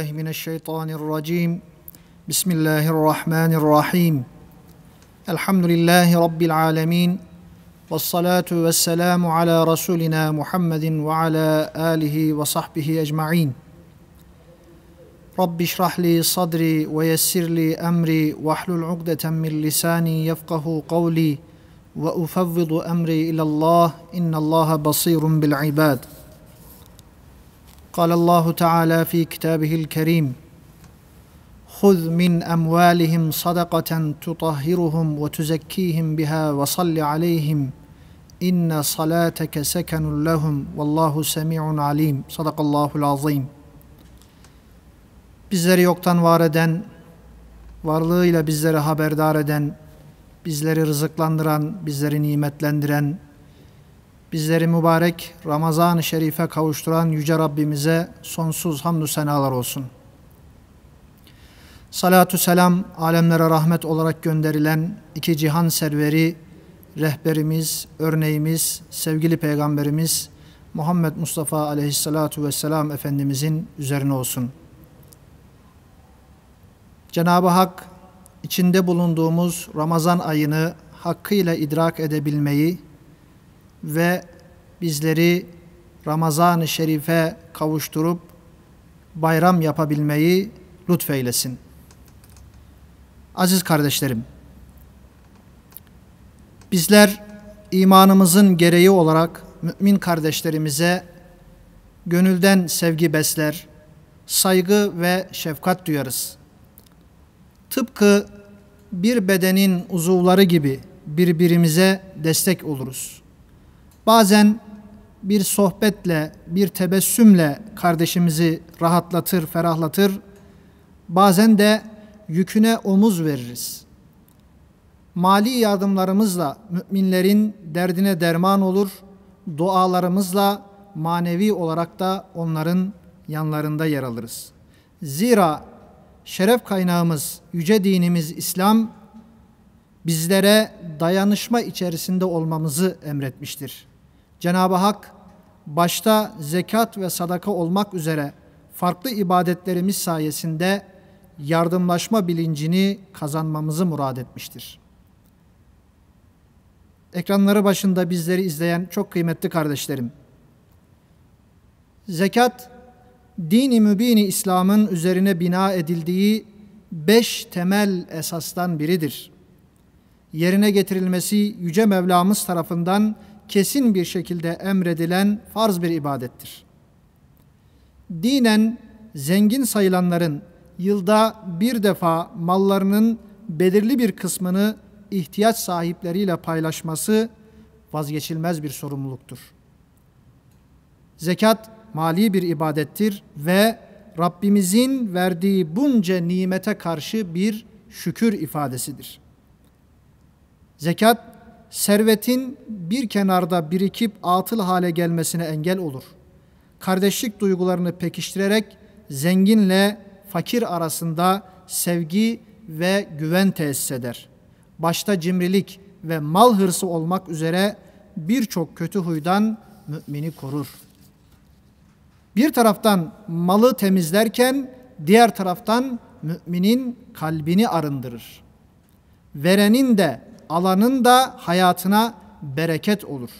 بالله من الشيطان الرجيم بسم الله الرحمن الرحيم الحمد لله رب العالمين والصلاة والسلام على رسولنا محمد وعلى آله وصحبه أجمعين رب اشرح لي صدري ويسر لي أمري واحلل عقدة من لساني يفقه قولي وأفوض أمري إلى الله إن الله بصير بالعباد قال الله تعالى في كتابه الكريم خذ من اموالهم صدقه تطهرهم وتزكيهم بها وصل عليهم ان صلاتك سكن لهم والله سميع عليم صدق الله العظيم Bizleri yoktan var eden, varlığıyla bizleri haberdar eden, bizleri rızıklandıran, bizleri nimetlendiren, Bizleri mübarek Ramazan-ı Şerif'e kavuşturan Yüce Rabbimize sonsuz hamdü senalar olsun. Salatü selam alemlere rahmet olarak gönderilen iki cihan serveri, rehberimiz, örneğimiz, sevgili peygamberimiz Muhammed Mustafa aleyhissalatu vesselam Efendimizin üzerine olsun. Cenab-ı Hak içinde bulunduğumuz Ramazan ayını hakkıyla idrak edebilmeyi, ve bizleri Ramazan-ı Şerif'e kavuşturup bayram yapabilmeyi lütfeylesin. Aziz kardeşlerim, bizler imanımızın gereği olarak mümin kardeşlerimize gönülden sevgi besler, saygı ve şefkat duyarız. Tıpkı bir bedenin uzuvları gibi birbirimize destek oluruz. Bazen bir sohbetle, bir tebessümle kardeşimizi rahatlatır, ferahlatır. Bazen de yüküne omuz veririz. Mali yardımlarımızla müminlerin derdine derman olur. Dualarımızla manevi olarak da onların yanlarında yer alırız. Zira şeref kaynağımız yüce dinimiz İslam bizlere dayanışma içerisinde olmamızı emretmiştir. Cenab-ı Hak başta zekat ve sadaka olmak üzere farklı ibadetlerimiz sayesinde yardımlaşma bilincini kazanmamızı murad etmiştir. Ekranları başında bizleri izleyen çok kıymetli kardeşlerim. Zekat, dini mübini İslam'ın üzerine bina edildiği beş temel esastan biridir. Yerine getirilmesi Yüce Mevlamız tarafından kesin bir şekilde emredilen farz bir ibadettir. Dinen zengin sayılanların yılda bir defa mallarının belirli bir kısmını ihtiyaç sahipleriyle paylaşması vazgeçilmez bir sorumluluktur. Zekat mali bir ibadettir ve Rabbimizin verdiği bunca nimete karşı bir şükür ifadesidir. Zekat servetin bir kenarda birikip atıl hale gelmesine engel olur. Kardeşlik duygularını pekiştirerek zenginle fakir arasında sevgi ve güven tesis eder. Başta cimrilik ve mal hırsı olmak üzere birçok kötü huydan mümini korur. Bir taraftan malı temizlerken diğer taraftan müminin kalbini arındırır. Verenin de alanın da hayatına bereket olur.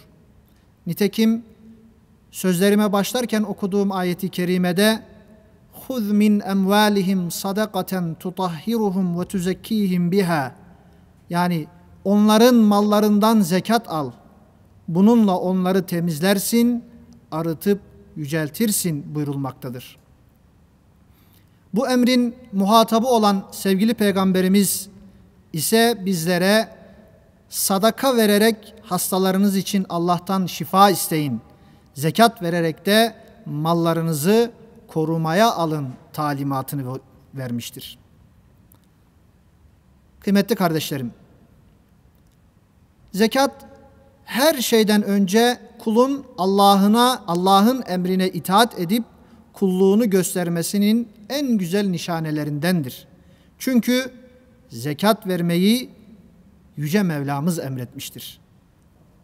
Nitekim sözlerime başlarken okuduğum ayeti kerimede خُذْ مِنْ اَمْوَالِهِمْ صَدَقَةً تُطَهِّرُهُمْ وَتُزَكِّيهِمْ بِهَا Yani onların mallarından zekat al. Bununla onları temizlersin, arıtıp yüceltirsin buyurulmaktadır. Bu emrin muhatabı olan sevgili peygamberimiz ise bizlere sadaka vererek hastalarınız için Allah'tan şifa isteyin. Zekat vererek de mallarınızı korumaya alın talimatını vermiştir. Kıymetli kardeşlerim, zekat her şeyden önce kulun Allah'ına, Allah'ın emrine itaat edip kulluğunu göstermesinin en güzel nişanelerindendir. Çünkü zekat vermeyi Yüce Mevlamız emretmiştir.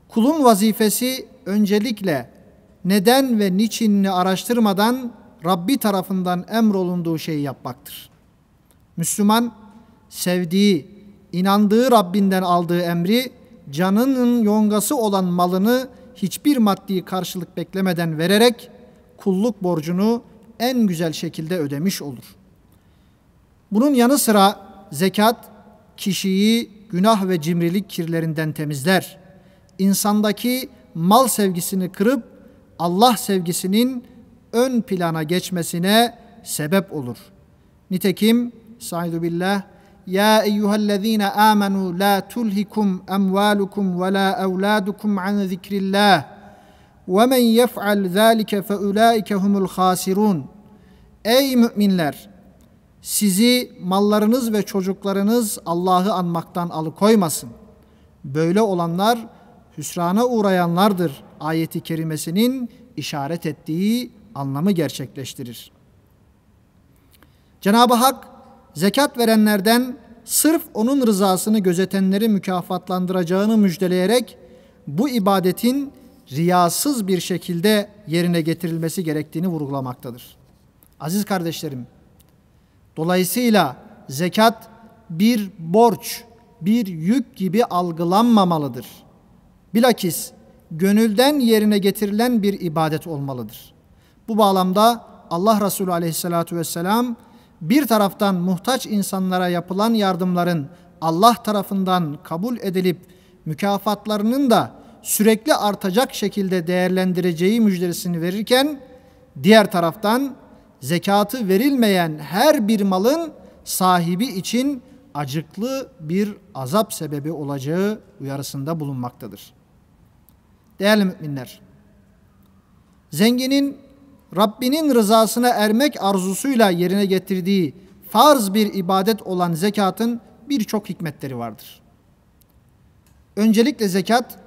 Kulun vazifesi öncelikle neden ve niçinini araştırmadan Rabbi tarafından emrolunduğu şeyi yapmaktır. Müslüman sevdiği, inandığı Rabbinden aldığı emri canının yongası olan malını hiçbir maddi karşılık beklemeden vererek kulluk borcunu en güzel şekilde ödemiş olur. Bunun yanı sıra zekat kişiyi günah ve cimrilik kirlerinden temizler. İnsandaki mal sevgisini kırıp Allah sevgisinin ön plana geçmesine sebep olur. Nitekim Saidu billah ya eyyühellezine amenu la tulhikum emvalukum ve la evladukum an zikrillah ve men yef'al zalike fe ulaike humul hasirun Ey müminler! sizi mallarınız ve çocuklarınız Allah'ı anmaktan alıkoymasın. Böyle olanlar hüsrana uğrayanlardır ayeti kerimesinin işaret ettiği anlamı gerçekleştirir. Cenab-ı Hak zekat verenlerden sırf onun rızasını gözetenleri mükafatlandıracağını müjdeleyerek bu ibadetin riyasız bir şekilde yerine getirilmesi gerektiğini vurgulamaktadır. Aziz kardeşlerim, Dolayısıyla zekat bir borç, bir yük gibi algılanmamalıdır. Bilakis gönülden yerine getirilen bir ibadet olmalıdır. Bu bağlamda Allah Resulü aleyhissalatü vesselam bir taraftan muhtaç insanlara yapılan yardımların Allah tarafından kabul edilip mükafatlarının da sürekli artacak şekilde değerlendireceği müjdesini verirken diğer taraftan zekatı verilmeyen her bir malın sahibi için acıklı bir azap sebebi olacağı uyarısında bulunmaktadır. Değerli müminler, zenginin Rabbinin rızasına ermek arzusuyla yerine getirdiği farz bir ibadet olan zekatın birçok hikmetleri vardır. Öncelikle zekat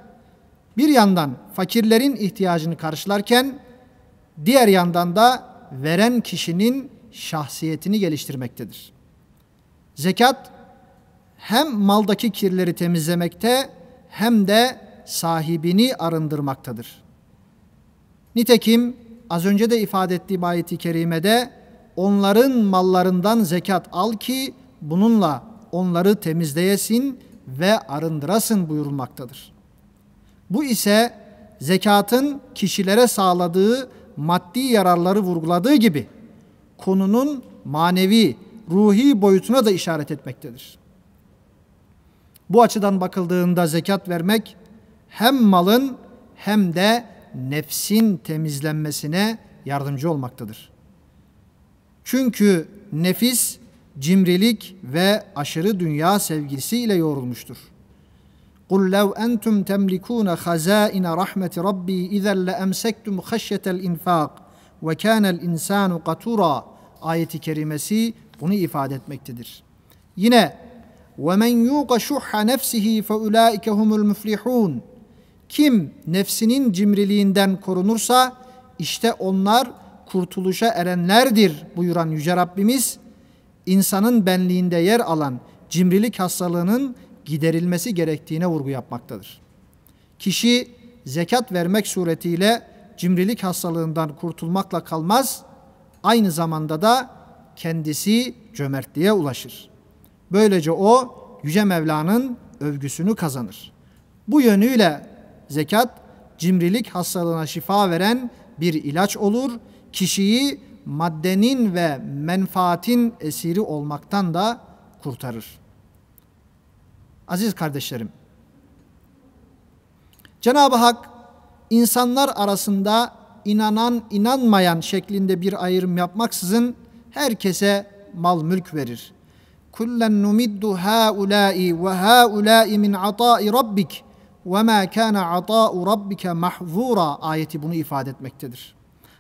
bir yandan fakirlerin ihtiyacını karşılarken diğer yandan da veren kişinin şahsiyetini geliştirmektedir. Zekat hem maldaki kirleri temizlemekte hem de sahibini arındırmaktadır. Nitekim az önce de ifade ettiğim ayeti kerimede onların mallarından zekat al ki bununla onları temizleyesin ve arındırasın buyurulmaktadır. Bu ise zekatın kişilere sağladığı maddi yararları vurguladığı gibi konunun manevi, ruhi boyutuna da işaret etmektedir. Bu açıdan bakıldığında zekat vermek hem malın hem de nefsin temizlenmesine yardımcı olmaktadır. Çünkü nefis cimrilik ve aşırı dünya sevgisiyle yoğrulmuştur. قل لو أنتم تملكون خزائن رحمة ربي إذا لأمسكتم خشية الإنفاق ve kânel insanu katura ayeti kerimesi bunu ifade etmektedir. Yine ve men yuqa şuhha nefsihi fe ulaike humul Kim nefsinin cimriliğinden korunursa işte onlar kurtuluşa erenlerdir buyuran yüce Rabbimiz insanın benliğinde yer alan cimrilik hastalığının giderilmesi gerektiğine vurgu yapmaktadır. Kişi zekat vermek suretiyle cimrilik hastalığından kurtulmakla kalmaz, aynı zamanda da kendisi cömertliğe ulaşır. Böylece o Yüce Mevla'nın övgüsünü kazanır. Bu yönüyle zekat cimrilik hastalığına şifa veren bir ilaç olur. Kişiyi maddenin ve menfaatin esiri olmaktan da kurtarır. Aziz kardeşlerim, Cenab-ı Hak insanlar arasında inanan inanmayan şeklinde bir ayrım yapmaksızın herkese mal mülk verir. Kullen numiddu haulai ve haulai min ata'i rabbik ve ma kana ata'u rabbike mahzura ayeti bunu ifade etmektedir.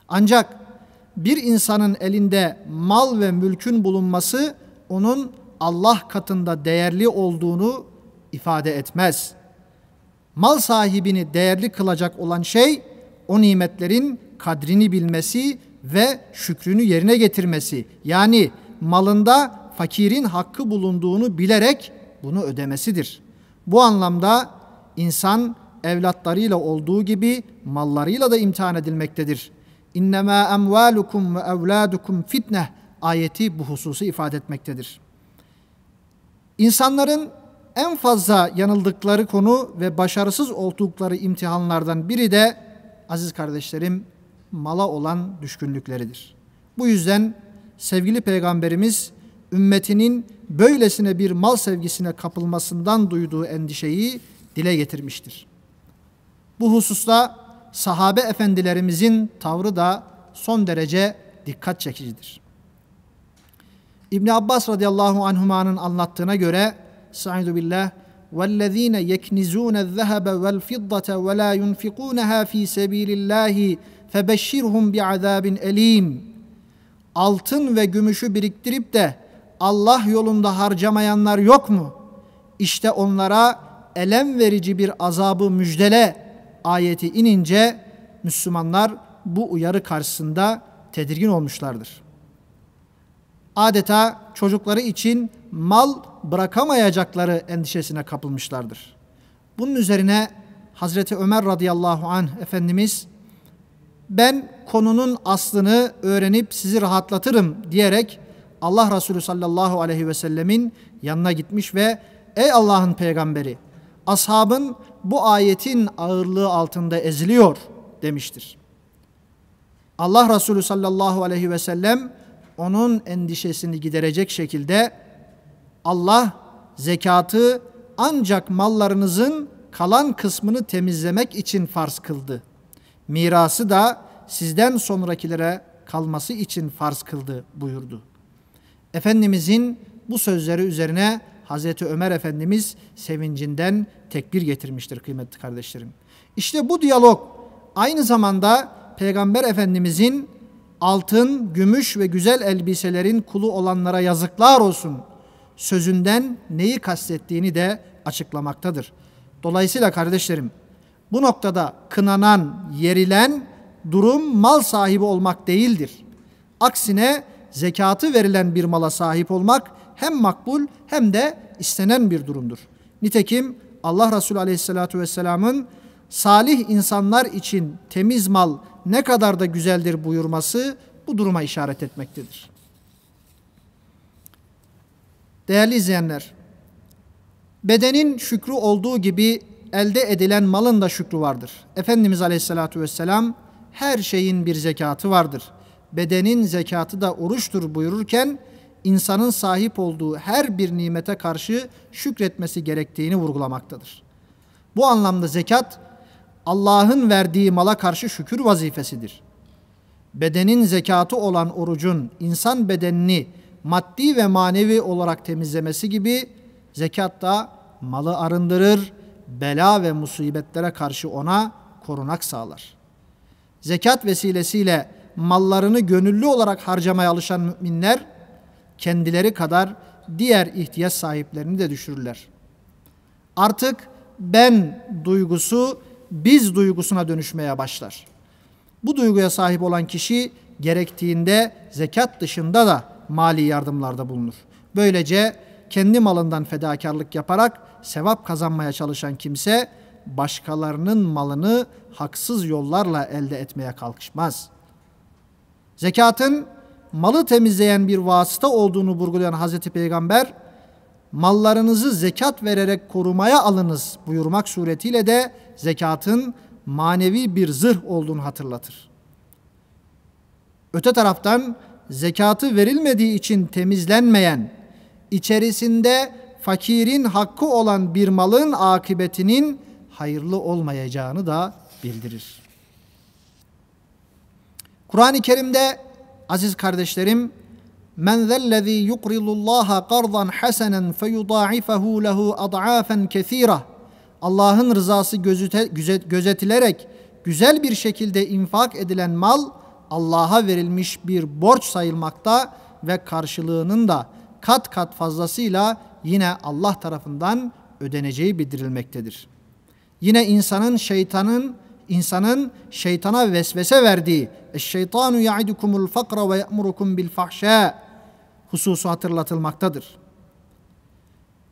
Ancak bir insanın elinde mal ve mülkün bulunması onun Allah katında değerli olduğunu ifade etmez. Mal sahibini değerli kılacak olan şey o nimetlerin kadrini bilmesi ve şükrünü yerine getirmesi. Yani malında fakirin hakkı bulunduğunu bilerek bunu ödemesidir. Bu anlamda insan evlatlarıyla olduğu gibi mallarıyla da imtihan edilmektedir. İnnemâ emvâlukum ve evlâdukum fitne ayeti bu hususu ifade etmektedir. İnsanların en fazla yanıldıkları konu ve başarısız oldukları imtihanlardan biri de aziz kardeşlerim mala olan düşkünlükleridir. Bu yüzden sevgili peygamberimiz ümmetinin böylesine bir mal sevgisine kapılmasından duyduğu endişeyi dile getirmiştir. Bu hususta sahabe efendilerimizin tavrı da son derece dikkat çekicidir. İbn Abbas radıyallahu anhuma'nın anlattığına göre Estaizu billah. وَالَّذ۪ينَ يَكْنِزُونَ الذَّهَبَ وَالْفِضَّةَ وَلَا يُنْفِقُونَهَا ف۪ي سَب۪يلِ اللّٰهِ فَبَشِّرْهُمْ بِعَذَابٍ اَل۪يمٍ Altın ve gümüşü biriktirip de Allah yolunda harcamayanlar yok mu? İşte onlara elem verici bir azabı müjdele ayeti inince Müslümanlar bu uyarı karşısında tedirgin olmuşlardır. Adeta çocukları için mal bırakamayacakları endişesine kapılmışlardır. Bunun üzerine Hazreti Ömer radıyallahu an Efendimiz ben konunun aslını öğrenip sizi rahatlatırım diyerek Allah Resulü sallallahu aleyhi ve sellemin yanına gitmiş ve ey Allah'ın peygamberi ashabın bu ayetin ağırlığı altında eziliyor demiştir. Allah Resulü sallallahu aleyhi ve sellem onun endişesini giderecek şekilde Allah zekatı ancak mallarınızın kalan kısmını temizlemek için farz kıldı. Mirası da sizden sonrakilere kalması için farz kıldı buyurdu. Efendimizin bu sözleri üzerine Hazreti Ömer Efendimiz sevincinden tekbir getirmiştir kıymetli kardeşlerim. İşte bu diyalog aynı zamanda Peygamber Efendimizin altın, gümüş ve güzel elbiselerin kulu olanlara yazıklar olsun sözünden neyi kastettiğini de açıklamaktadır. Dolayısıyla kardeşlerim bu noktada kınanan, yerilen durum mal sahibi olmak değildir. Aksine zekatı verilen bir mala sahip olmak hem makbul hem de istenen bir durumdur. Nitekim Allah Resulü Aleyhisselatü Vesselam'ın salih insanlar için temiz mal ne kadar da güzeldir buyurması bu duruma işaret etmektedir. Değerli izleyenler, bedenin şükrü olduğu gibi elde edilen malın da şükrü vardır. Efendimiz Aleyhisselatü Vesselam her şeyin bir zekatı vardır. Bedenin zekatı da oruçtur buyururken insanın sahip olduğu her bir nimete karşı şükretmesi gerektiğini vurgulamaktadır. Bu anlamda zekat Allah'ın verdiği mala karşı şükür vazifesidir. Bedenin zekatı olan orucun insan bedenini maddi ve manevi olarak temizlemesi gibi zekat da malı arındırır, bela ve musibetlere karşı ona korunak sağlar. Zekat vesilesiyle mallarını gönüllü olarak harcamaya alışan müminler kendileri kadar diğer ihtiyaç sahiplerini de düşürürler. Artık ben duygusu biz duygusuna dönüşmeye başlar. Bu duyguya sahip olan kişi gerektiğinde zekat dışında da mali yardımlarda bulunur. Böylece kendi malından fedakarlık yaparak sevap kazanmaya çalışan kimse başkalarının malını haksız yollarla elde etmeye kalkışmaz. Zekatın malı temizleyen bir vasıta olduğunu vurgulayan Hazreti Peygamber mallarınızı zekat vererek korumaya alınız buyurmak suretiyle de zekatın manevi bir zırh olduğunu hatırlatır. Öte taraftan zekatı verilmediği için temizlenmeyen, içerisinde fakirin hakkı olan bir malın akıbetinin hayırlı olmayacağını da bildirir. Kur'an-ı Kerim'de aziz kardeşlerim Men zellezî yukrilullâha kardan hasenen feyudâifehu lehu ad'âfen kethîra Allah'ın rızası gözete, gözetilerek güzel bir şekilde infak edilen mal Allah'a verilmiş bir borç sayılmakta ve karşılığının da kat kat fazlasıyla yine Allah tarafından ödeneceği bildirilmektedir. Yine insanın şeytanın insanın şeytana vesvese verdiği "Şeytanu ya'idukumul fakra ve ya'murukum bil fahşa" hususu hatırlatılmaktadır.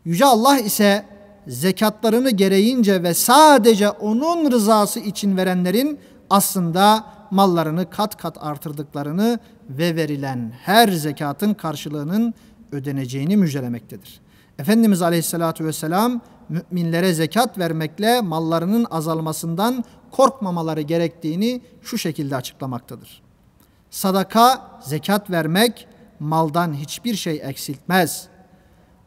Yüce Allah ise zekatlarını gereğince ve sadece onun rızası için verenlerin aslında mallarını kat kat artırdıklarını ve verilen her zekatın karşılığının ödeneceğini müjdelemektedir. Efendimiz Aleyhisselatü Vesselam müminlere zekat vermekle mallarının azalmasından korkmamaları gerektiğini şu şekilde açıklamaktadır. Sadaka, zekat vermek maldan hiçbir şey eksiltmez.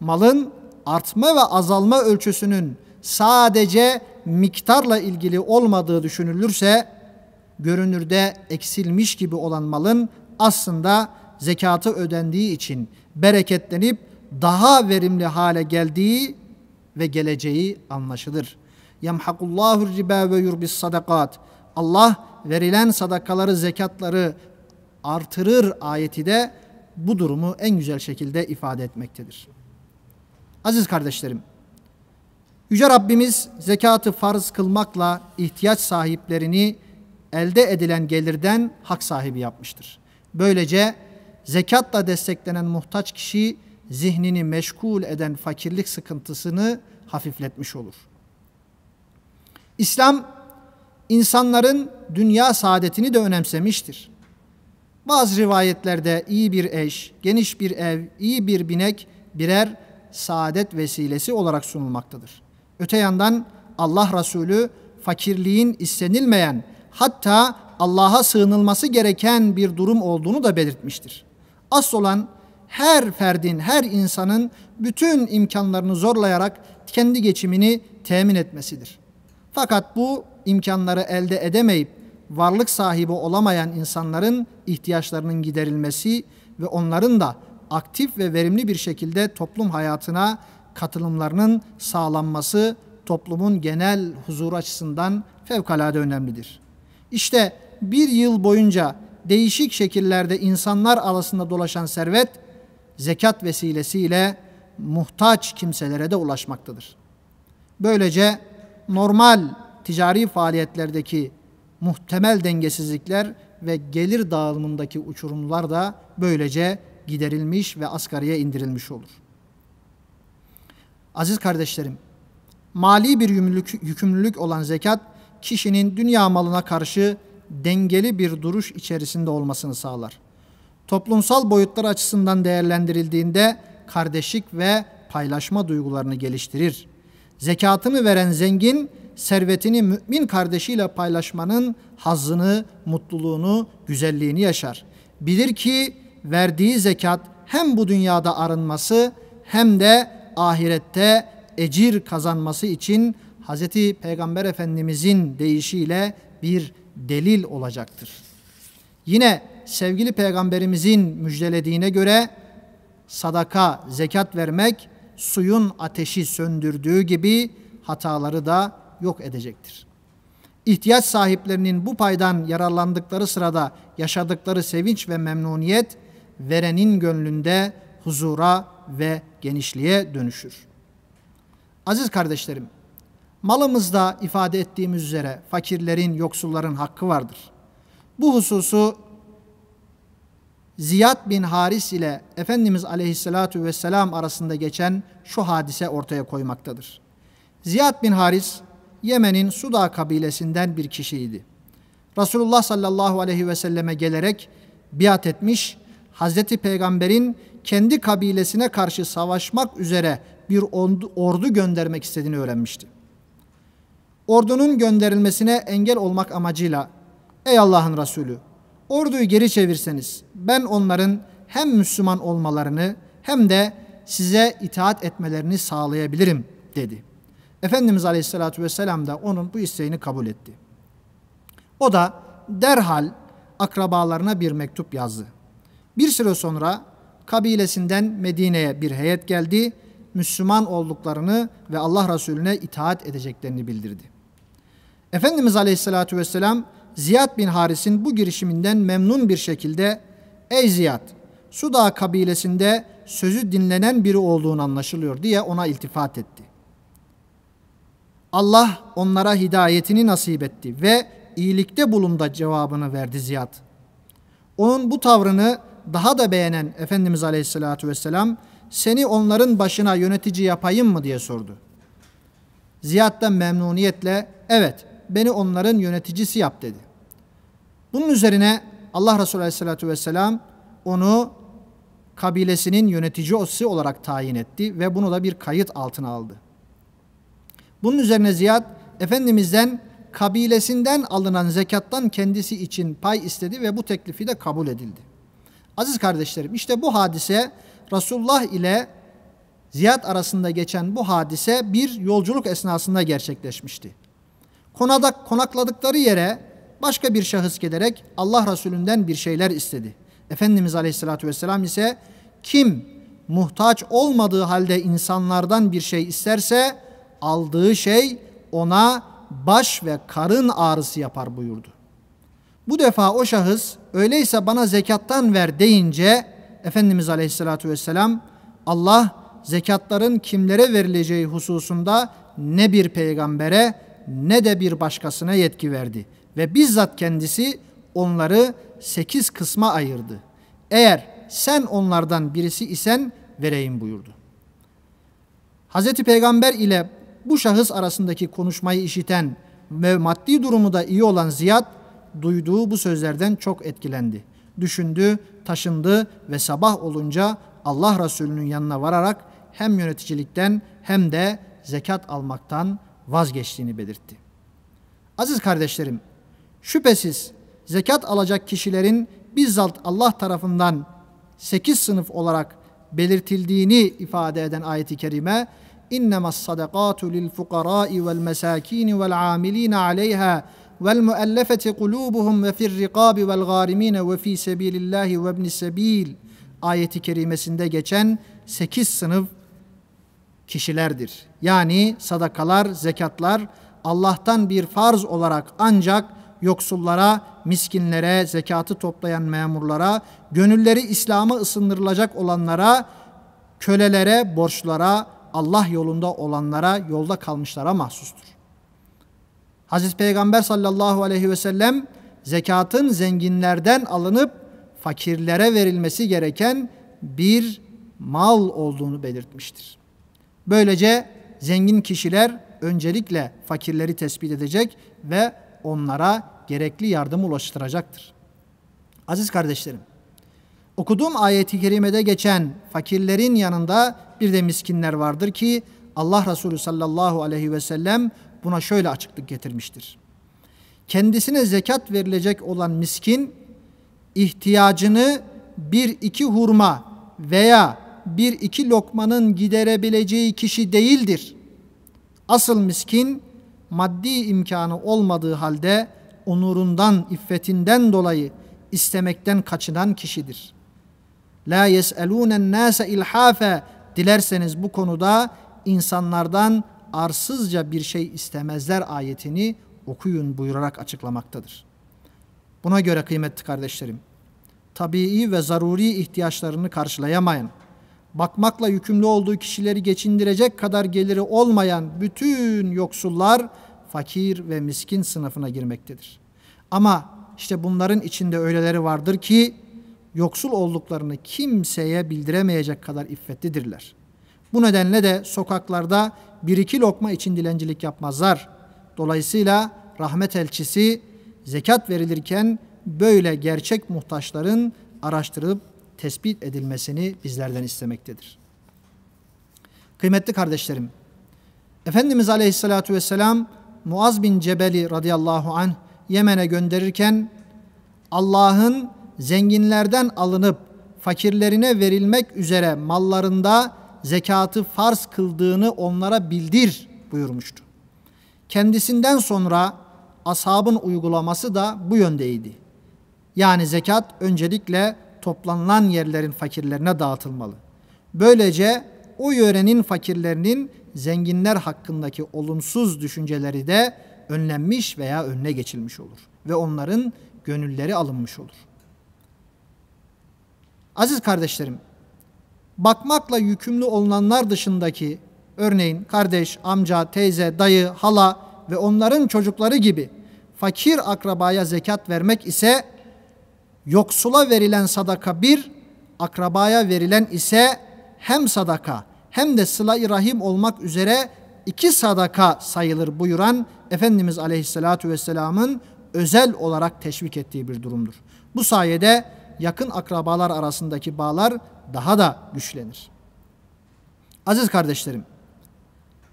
Malın artma ve azalma ölçüsünün sadece miktarla ilgili olmadığı düşünülürse görünürde eksilmiş gibi olan malın aslında zekatı ödendiği için bereketlenip daha verimli hale geldiği ve geleceği anlaşılır. Yemhakullahu riba ve yurbis sadakat. Allah verilen sadakaları, zekatları artırır ayeti de bu durumu en güzel şekilde ifade etmektedir. Aziz kardeşlerim, Yüce Rabbimiz zekatı farz kılmakla ihtiyaç sahiplerini elde edilen gelirden hak sahibi yapmıştır. Böylece zekatla desteklenen muhtaç kişi zihnini meşgul eden fakirlik sıkıntısını hafifletmiş olur. İslam insanların dünya saadetini de önemsemiştir. Bazı rivayetlerde iyi bir eş, geniş bir ev, iyi bir binek birer saadet vesilesi olarak sunulmaktadır. Öte yandan Allah Resulü fakirliğin istenilmeyen hatta Allah'a sığınılması gereken bir durum olduğunu da belirtmiştir. Asıl olan her ferdin, her insanın bütün imkanlarını zorlayarak kendi geçimini temin etmesidir. Fakat bu imkanları elde edemeyip varlık sahibi olamayan insanların ihtiyaçlarının giderilmesi ve onların da aktif ve verimli bir şekilde toplum hayatına katılımlarının sağlanması toplumun genel huzuru açısından fevkalade önemlidir. İşte bir yıl boyunca değişik şekillerde insanlar arasında dolaşan servet zekat vesilesiyle muhtaç kimselere de ulaşmaktadır. Böylece normal ticari faaliyetlerdeki muhtemel dengesizlikler ve gelir dağılımındaki uçurumlar da böylece giderilmiş ve asgariye indirilmiş olur. Aziz kardeşlerim, mali bir yükümlülük, yükümlülük olan zekat kişinin dünya malına karşı dengeli bir duruş içerisinde olmasını sağlar. Toplumsal boyutlar açısından değerlendirildiğinde kardeşlik ve paylaşma duygularını geliştirir. Zekatını veren zengin servetini mümin kardeşiyle paylaşmanın hazzını, mutluluğunu, güzelliğini yaşar. Bilir ki verdiği zekat hem bu dünyada arınması hem de ahirette ecir kazanması için Hazreti Peygamber Efendimizin deyişiyle bir delil olacaktır. Yine sevgili peygamberimizin müjdelediğine göre sadaka, zekat vermek suyun ateşi söndürdüğü gibi hataları da yok edecektir. İhtiyaç sahiplerinin bu paydan yararlandıkları sırada yaşadıkları sevinç ve memnuniyet verenin gönlünde huzura ve genişliğe dönüşür. Aziz kardeşlerim, Malımızda ifade ettiğimiz üzere fakirlerin, yoksulların hakkı vardır. Bu hususu Ziyad bin Haris ile Efendimiz Aleyhisselatü Vesselam arasında geçen şu hadise ortaya koymaktadır. Ziyad bin Haris, Yemen'in Suda kabilesinden bir kişiydi. Resulullah sallallahu aleyhi ve selleme gelerek biat etmiş, Hazreti Peygamber'in kendi kabilesine karşı savaşmak üzere bir ordu göndermek istediğini öğrenmişti ordunun gönderilmesine engel olmak amacıyla Ey Allah'ın Resulü orduyu geri çevirseniz ben onların hem Müslüman olmalarını hem de size itaat etmelerini sağlayabilirim dedi. Efendimiz Aleyhisselatü Vesselam da onun bu isteğini kabul etti. O da derhal akrabalarına bir mektup yazdı. Bir süre sonra kabilesinden Medine'ye bir heyet geldi. Müslüman olduklarını ve Allah Resulüne itaat edeceklerini bildirdi. Efendimiz Aleyhisselatü Vesselam Ziyad bin Haris'in bu girişiminden memnun bir şekilde Ey Ziyad Suda kabilesinde sözü dinlenen biri olduğunu anlaşılıyor diye ona iltifat etti. Allah onlara hidayetini nasip etti ve iyilikte bulunda cevabını verdi Ziyad. Onun bu tavrını daha da beğenen Efendimiz Aleyhisselatü Vesselam seni onların başına yönetici yapayım mı diye sordu. Ziyad da memnuniyetle evet beni onların yöneticisi yap dedi. Bunun üzerine Allah Resulü Aleyhisselatü Vesselam onu kabilesinin yöneticisi olarak tayin etti ve bunu da bir kayıt altına aldı. Bunun üzerine Ziyad Efendimiz'den kabilesinden alınan zekattan kendisi için pay istedi ve bu teklifi de kabul edildi. Aziz kardeşlerim işte bu hadise Resulullah ile Ziyad arasında geçen bu hadise bir yolculuk esnasında gerçekleşmişti. Konadak, konakladıkları yere başka bir şahıs gelerek Allah Resulünden bir şeyler istedi. Efendimiz Aleyhisselatü Vesselam ise kim muhtaç olmadığı halde insanlardan bir şey isterse aldığı şey ona baş ve karın ağrısı yapar buyurdu. Bu defa o şahıs öyleyse bana zekattan ver deyince Efendimiz Aleyhisselatü Vesselam Allah zekatların kimlere verileceği hususunda ne bir peygambere ne de bir başkasına yetki verdi ve bizzat kendisi onları sekiz kısma ayırdı. Eğer sen onlardan birisi isen vereyim buyurdu. Hz. Peygamber ile bu şahıs arasındaki konuşmayı işiten ve maddi durumu da iyi olan Ziyad duyduğu bu sözlerden çok etkilendi. Düşündü, taşındı ve sabah olunca Allah Resulü'nün yanına vararak hem yöneticilikten hem de zekat almaktan vazgeçtiğini belirtti. Aziz kardeşlerim, şüphesiz zekat alacak kişilerin bizzat Allah tarafından 8 sınıf olarak belirtildiğini ifade eden ayet-i kerime lil اِنَّمَا الصَّدَقَاتُ لِلْفُقَرَاءِ وَالْمَسَاك۪ينِ وَالْعَامِل۪ينَ عَلَيْهَا وَالْمُؤَلَّفَةِ قُلُوبُهُمْ وَفِي الرِّقَابِ وَالْغَارِم۪ينَ وَف۪ي سَب۪يلِ اللّٰهِ وَابْنِ السَّب۪يلِ ayeti kerimesinde geçen 8 sınıf kişilerdir. Yani sadakalar, zekatlar Allah'tan bir farz olarak ancak yoksullara, miskinlere, zekatı toplayan memurlara, gönülleri İslam'a ısındırılacak olanlara, kölelere, borçlara, Allah yolunda olanlara, yolda kalmışlara mahsustur. Hazreti Peygamber sallallahu aleyhi ve sellem zekatın zenginlerden alınıp fakirlere verilmesi gereken bir mal olduğunu belirtmiştir. Böylece zengin kişiler öncelikle fakirleri tespit edecek ve onlara gerekli yardımı ulaştıracaktır. Aziz kardeşlerim, okuduğum ayeti kerimede geçen fakirlerin yanında bir de miskinler vardır ki Allah Resulü sallallahu aleyhi ve sellem buna şöyle açıklık getirmiştir. Kendisine zekat verilecek olan miskin ihtiyacını bir iki hurma veya bir iki lokmanın giderebileceği kişi değildir. Asıl miskin maddi imkanı olmadığı halde onurundan, iffetinden dolayı istemekten kaçınan kişidir. La yes'elûnen nâse ilhâfe dilerseniz bu konuda insanlardan arsızca bir şey istemezler ayetini okuyun buyurarak açıklamaktadır. Buna göre kıymetli kardeşlerim, tabii ve zaruri ihtiyaçlarını karşılayamayan, bakmakla yükümlü olduğu kişileri geçindirecek kadar geliri olmayan bütün yoksullar fakir ve miskin sınıfına girmektedir. Ama işte bunların içinde öyleleri vardır ki yoksul olduklarını kimseye bildiremeyecek kadar iffetlidirler. Bu nedenle de sokaklarda bir iki lokma için dilencilik yapmazlar. Dolayısıyla rahmet elçisi zekat verilirken böyle gerçek muhtaçların araştırıp tespit edilmesini bizlerden istemektedir. Kıymetli kardeşlerim, Efendimiz Aleyhisselatü Vesselam Muaz bin Cebeli radıyallahu anh Yemen'e gönderirken Allah'ın zenginlerden alınıp fakirlerine verilmek üzere mallarında zekatı farz kıldığını onlara bildir buyurmuştu. Kendisinden sonra ashabın uygulaması da bu yöndeydi. Yani zekat öncelikle toplanılan yerlerin fakirlerine dağıtılmalı. Böylece o yörenin fakirlerinin zenginler hakkındaki olumsuz düşünceleri de önlenmiş veya önüne geçilmiş olur ve onların gönülleri alınmış olur. Aziz kardeşlerim, bakmakla yükümlü olunanlar dışındaki örneğin kardeş, amca, teyze, dayı, hala ve onların çocukları gibi fakir akrabaya zekat vermek ise Yoksula verilen sadaka bir, akrabaya verilen ise hem sadaka hem de sıla-i rahim olmak üzere iki sadaka sayılır buyuran Efendimiz Aleyhisselatü Vesselam'ın özel olarak teşvik ettiği bir durumdur. Bu sayede yakın akrabalar arasındaki bağlar daha da güçlenir. Aziz kardeşlerim,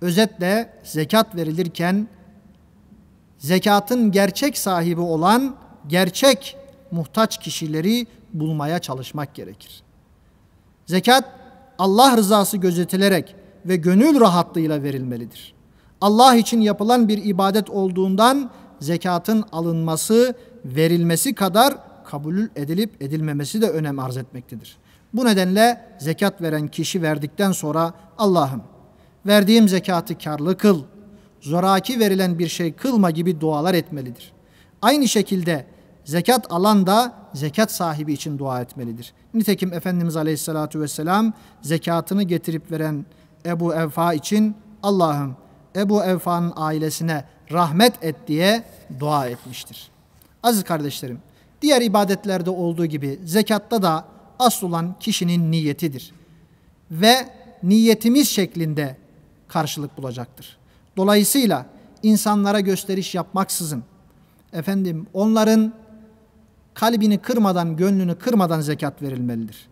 özetle zekat verilirken zekatın gerçek sahibi olan gerçek muhtaç kişileri bulmaya çalışmak gerekir. Zekat Allah rızası gözetilerek ve gönül rahatlığıyla verilmelidir. Allah için yapılan bir ibadet olduğundan zekatın alınması, verilmesi kadar kabul edilip edilmemesi de önem arz etmektedir. Bu nedenle zekat veren kişi verdikten sonra Allah'ım verdiğim zekatı karlı kıl, zoraki verilen bir şey kılma gibi dualar etmelidir. Aynı şekilde zekat alan da zekat sahibi için dua etmelidir. Nitekim Efendimiz Aleyhisselatü Vesselam zekatını getirip veren Ebu Evfa için Allah'ım Ebu Evfa'nın ailesine rahmet et diye dua etmiştir. Aziz kardeşlerim, diğer ibadetlerde olduğu gibi zekatta da asıl olan kişinin niyetidir. Ve niyetimiz şeklinde karşılık bulacaktır. Dolayısıyla insanlara gösteriş yapmaksızın, efendim onların kalbini kırmadan, gönlünü kırmadan zekat verilmelidir.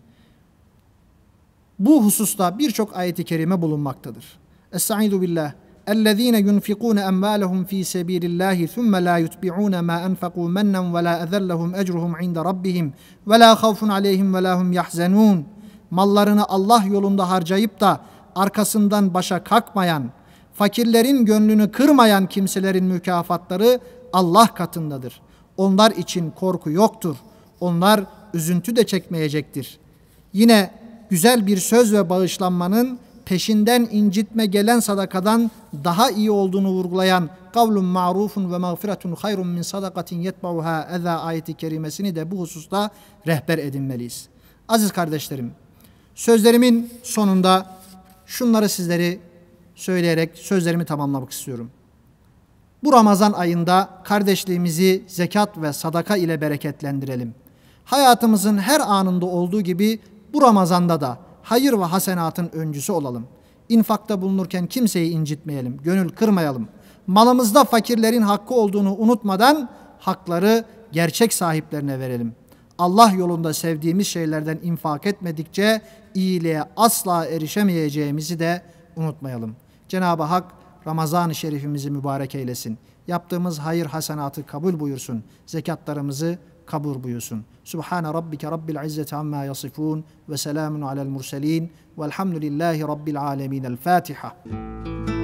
Bu hususta birçok ayeti kerime bulunmaktadır. Es-saidu billah. اَلَّذ۪ينَ يُنْفِقُونَ اَمْوَالَهُمْ ف۪ي سَب۪يلِ اللّٰهِ ثُمَّ لَا يُتْبِعُونَ مَا أَنْفَقُوا مَنًّا وَلَا اَذَلَّهُمْ اَجْرُهُمْ عِنْدَ رَبِّهِمْ وَلَا خَوْفٌ عَلَيْهِمْ وَلَا هُمْ يَحْزَنُونَ Mallarını Allah yolunda harcayıp da arkasından başa kalkmayan, fakirlerin gönlünü kırmayan kimselerin mükafatları Allah katındadır. Onlar için korku yoktur. Onlar üzüntü de çekmeyecektir. Yine güzel bir söz ve bağışlanmanın peşinden incitme gelen sadakadan daha iyi olduğunu vurgulayan kavlun ma'rufun ve mağfiretun hayrun min sadakatin yetbauha eza ayeti kerimesini de bu hususta rehber edinmeliyiz. Aziz kardeşlerim, sözlerimin sonunda şunları sizleri söyleyerek sözlerimi tamamlamak istiyorum. Bu Ramazan ayında kardeşliğimizi zekat ve sadaka ile bereketlendirelim. Hayatımızın her anında olduğu gibi bu Ramazan'da da hayır ve hasenatın öncüsü olalım. İnfakta bulunurken kimseyi incitmeyelim, gönül kırmayalım. Malımızda fakirlerin hakkı olduğunu unutmadan hakları gerçek sahiplerine verelim. Allah yolunda sevdiğimiz şeylerden infak etmedikçe iyiliğe asla erişemeyeceğimizi de unutmayalım. Cenab-ı Hak Ramazan-ı Şerifimizi mübarek eylesin. Yaptığımız hayır hasenatı kabul buyursun. Zekatlarımızı kabul buyursun. Subhane rabbike rabbil izzeti amma yasifun ve selamun alel murselin velhamdülillahi rabbil alemin. El Fatiha.